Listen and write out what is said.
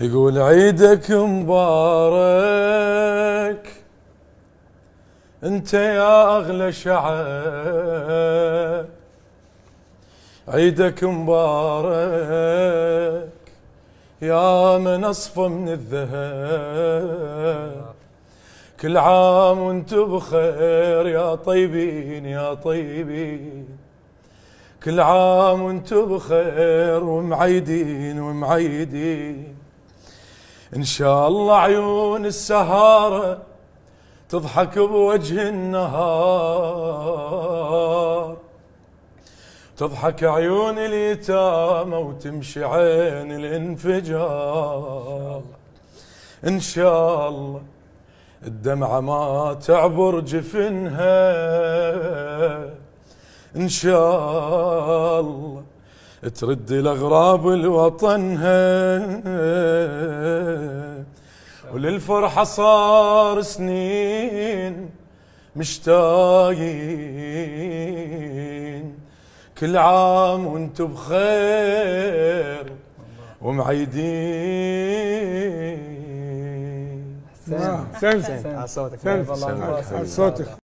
يقول عيدك مبارك انت يا اغلى شعب عيدك مبارك يا من اصفى من الذهب كل عام وانت بخير يا طيبين يا طيبين كل عام وانت بخير ومعيدين ومعيدين ان شاء الله عيون السهاره تضحك بوجه النهار تضحك عيون اليتامى وتمشي عين الانفجار ان شاء الله الدمعة ما تعبر جفنها ان شاء الله ترد الاغراب لوطنها وللفرحه صار سنين مشتاقين كل عام وانتم بخير ومعيدين حسين نعم. حسين على صوتك